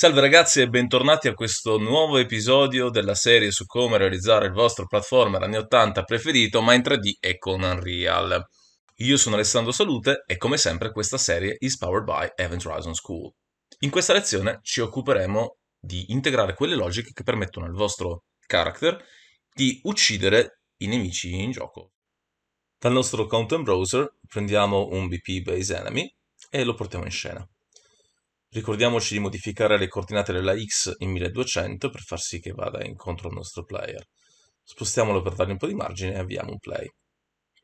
Salve ragazzi e bentornati a questo nuovo episodio della serie su come realizzare il vostro platformer anni 80 preferito ma in 3D e con Unreal. Io sono Alessandro Salute e come sempre questa serie is powered by Event Horizon School. In questa lezione ci occuperemo di integrare quelle logiche che permettono al vostro character di uccidere i nemici in gioco. Dal nostro content browser prendiamo un BP base enemy e lo portiamo in scena. Ricordiamoci di modificare le coordinate della x in 1200 per far sì che vada incontro al nostro player. Spostiamolo per dargli un po' di margine e avviamo un play.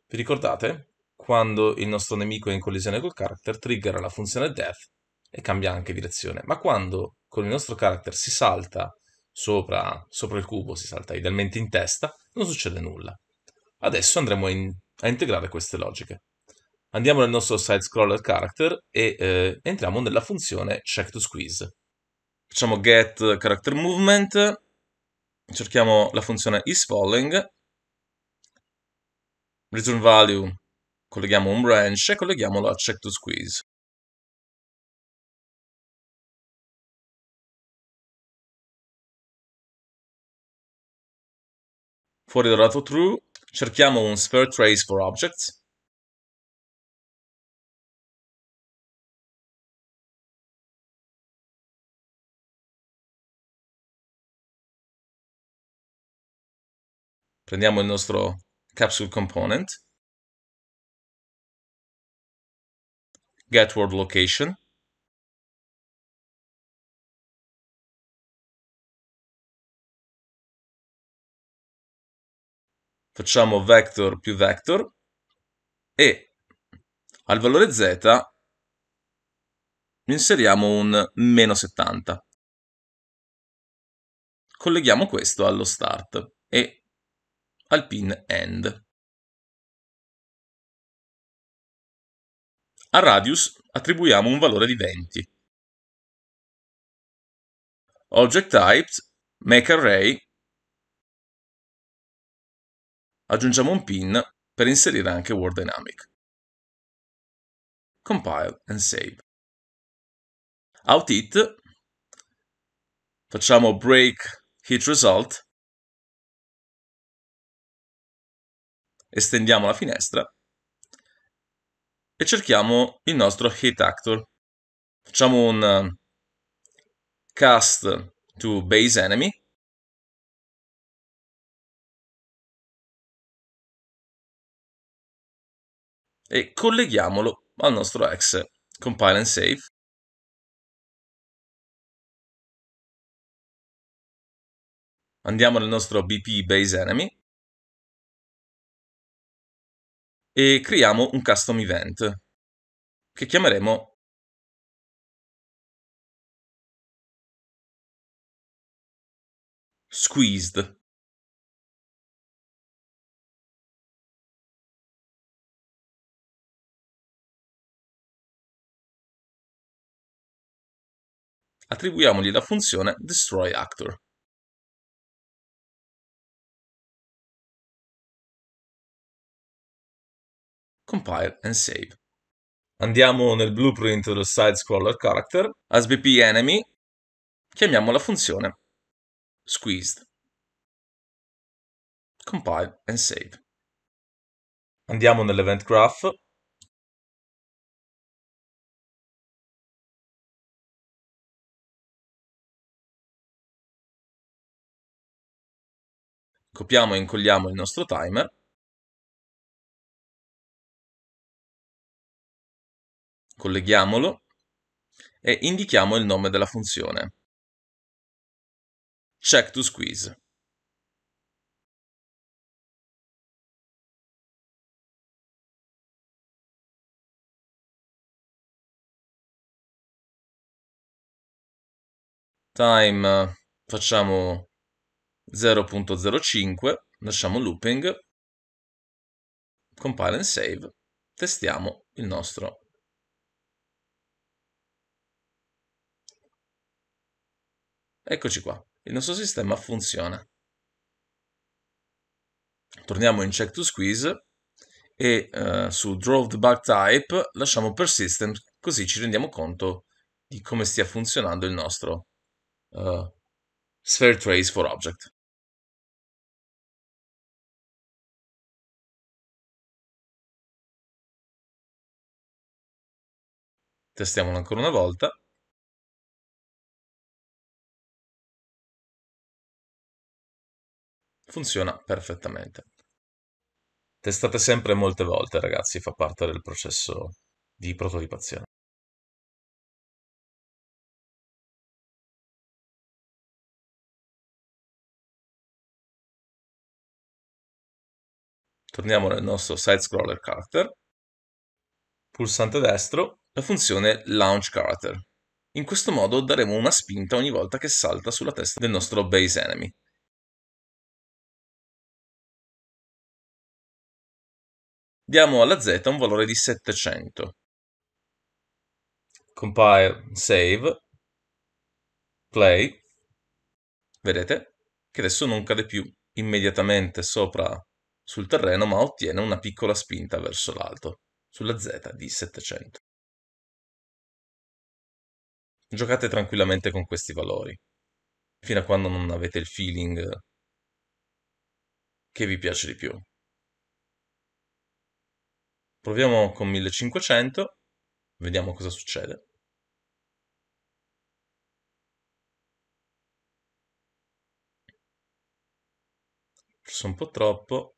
Vi ricordate? Quando il nostro nemico è in collisione col character, triggera la funzione death e cambia anche direzione. Ma quando con il nostro character si salta sopra, sopra il cubo, si salta idealmente in testa, non succede nulla. Adesso andremo in, a integrare queste logiche. Andiamo nel nostro side scroller character e eh, entriamo nella funzione check to squeeze. Facciamo get character movement, cerchiamo la funzione is falling, return value, colleghiamo un branch e colleghiamolo a check to squeeze. Fuori dal lato true, cerchiamo un spare trace for objects, prendiamo il nostro capsule component, get world location, facciamo vector più vector e al valore z inseriamo un meno 70. Colleghiamo questo allo start. Alpine End. A radius attribuiamo un valore di 20. Object typed, make array, aggiungiamo un pin per inserire anche Word Dynamic. Compile and save. Out it, facciamo break hit result estendiamo la finestra e cerchiamo il nostro hit actor. Facciamo un eh, cast to base enemy e colleghiamolo al nostro ex compile and save andiamo nel nostro bp base enemy e creiamo un custom event che chiameremo squeezed. Attribuiamogli la funzione destroy actor. compile and save. Andiamo nel blueprint del side scroller character, SBP enemy, chiamiamo la funzione squeezed. Compile and save. Andiamo nell'event graph, copiamo e incolliamo il nostro timer colleghiamolo e indichiamo il nome della funzione. Check to squeeze. Time facciamo 0.05, lasciamo looping, compile and save, testiamo il nostro Eccoci qua, il nostro sistema funziona. Torniamo in check to squeeze e eh, su draw the bug type lasciamo persistent così ci rendiamo conto di come stia funzionando il nostro uh, sphere trace for object. Testiamolo ancora una volta. funziona perfettamente. Testate sempre molte volte, ragazzi, fa parte del processo di prototipazione. Torniamo nel nostro side scroller character, pulsante destro, la funzione launch character. In questo modo daremo una spinta ogni volta che salta sulla testa del nostro base enemy. diamo alla z un valore di 700. Compile, save, play, vedete che adesso non cade più immediatamente sopra sul terreno, ma ottiene una piccola spinta verso l'alto, sulla z di 700. Giocate tranquillamente con questi valori, fino a quando non avete il feeling che vi piace di più. Proviamo con 1500, vediamo cosa succede. Forse un po' troppo.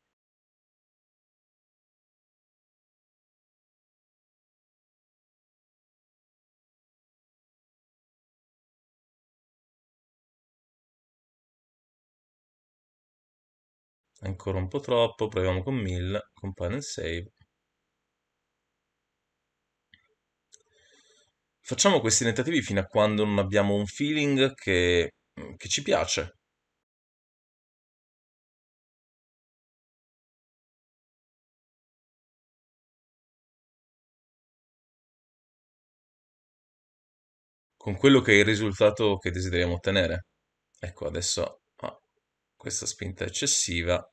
Ancora un po' troppo, proviamo con 1000, compare and save. Facciamo questi tentativi fino a quando non abbiamo un feeling che, mm, che ci piace. con quello che è il risultato che desideriamo ottenere. Ecco, adesso ah, questa spinta eccessiva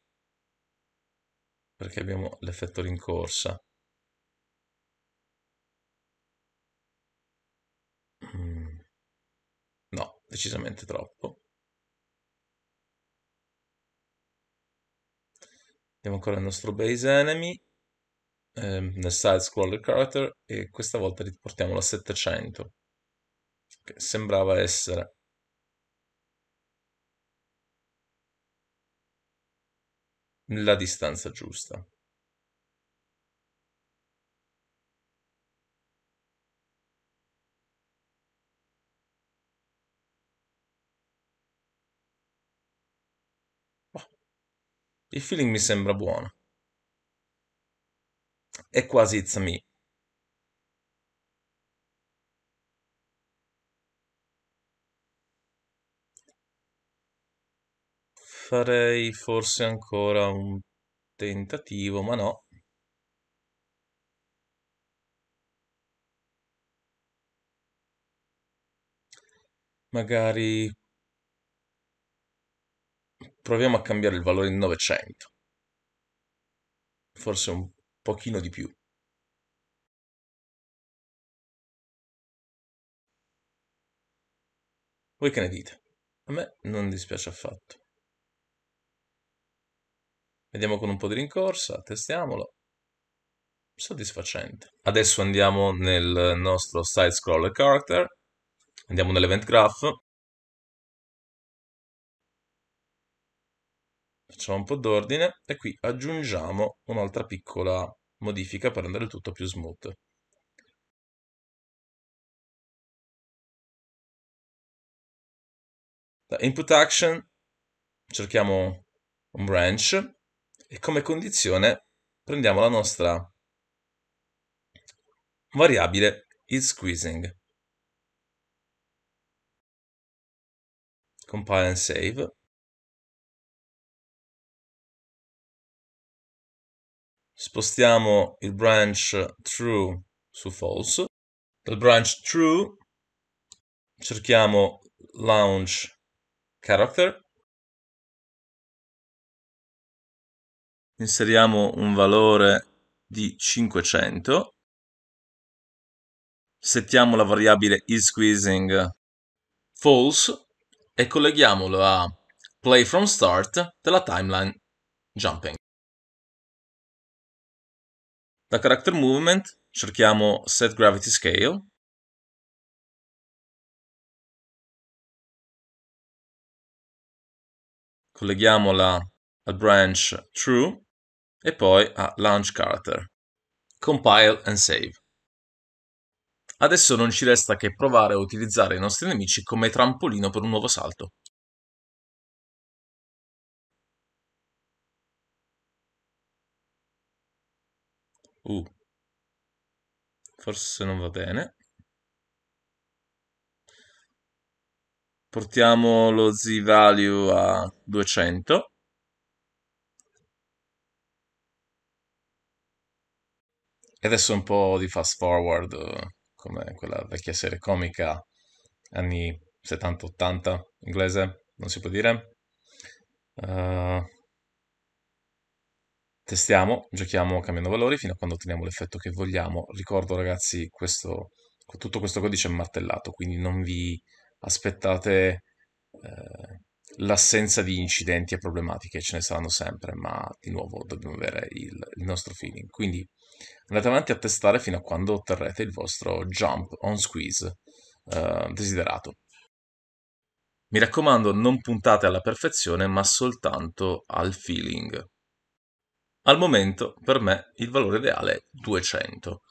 perché abbiamo l'effetto rincorsa. decisamente troppo. Abbiamo ancora il nostro base enemy ehm, nel side scroller character e questa volta riportiamo la 700 che sembrava essere la distanza giusta. Il feeling mi sembra buono. È quasi It's Me. Farei forse ancora un tentativo, ma no. Magari proviamo a cambiare il valore in 900 forse un pochino di più voi che ne dite? a me non dispiace affatto vediamo con un po' di rincorsa testiamolo soddisfacente adesso andiamo nel nostro side scroller character andiamo nell'event graph facciamo un po' d'ordine e qui aggiungiamo un'altra piccola modifica per rendere tutto più smooth. Da input action cerchiamo un branch e come condizione prendiamo la nostra variabile is squeezing. Compile and save spostiamo il branch true su false, dal branch true cerchiamo launch character, inseriamo un valore di 500, settiamo la variabile isQuizing false e colleghiamolo a play from start della timeline jumping. Da Character Movement cerchiamo Set Gravity Scale, colleghiamola al branch true e poi a launch character. Compile and save. Adesso non ci resta che provare a utilizzare i nostri nemici come trampolino per un nuovo salto. Uh. Forse non va bene. Portiamo lo z-value a 200. E adesso un po' di fast forward, come quella vecchia serie comica anni 70-80 inglese, non si può dire. Uh, Testiamo, giochiamo cambiando valori fino a quando otteniamo l'effetto che vogliamo. Ricordo ragazzi, questo, tutto questo codice è martellato, quindi non vi aspettate eh, l'assenza di incidenti e problematiche, ce ne saranno sempre, ma di nuovo dobbiamo avere il, il nostro feeling. Quindi andate avanti a testare fino a quando otterrete il vostro jump on squeeze eh, desiderato. Mi raccomando, non puntate alla perfezione, ma soltanto al feeling. Al momento, per me, il valore ideale è 200.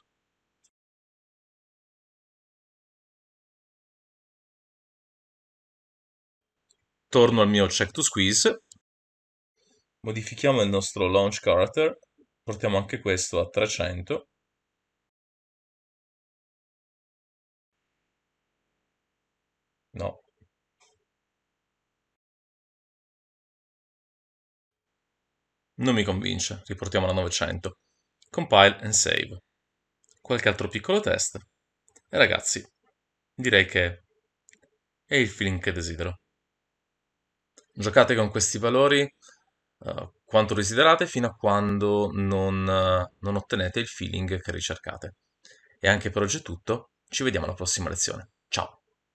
Torno al mio check to squeeze, modifichiamo il nostro launch character, portiamo anche questo a 300 Non mi convince, riportiamo la 900. Compile and save. Qualche altro piccolo test. E ragazzi, direi che è il feeling che desidero. Giocate con questi valori uh, quanto desiderate fino a quando non, uh, non ottenete il feeling che ricercate. E anche per oggi è tutto, ci vediamo alla prossima lezione. Ciao!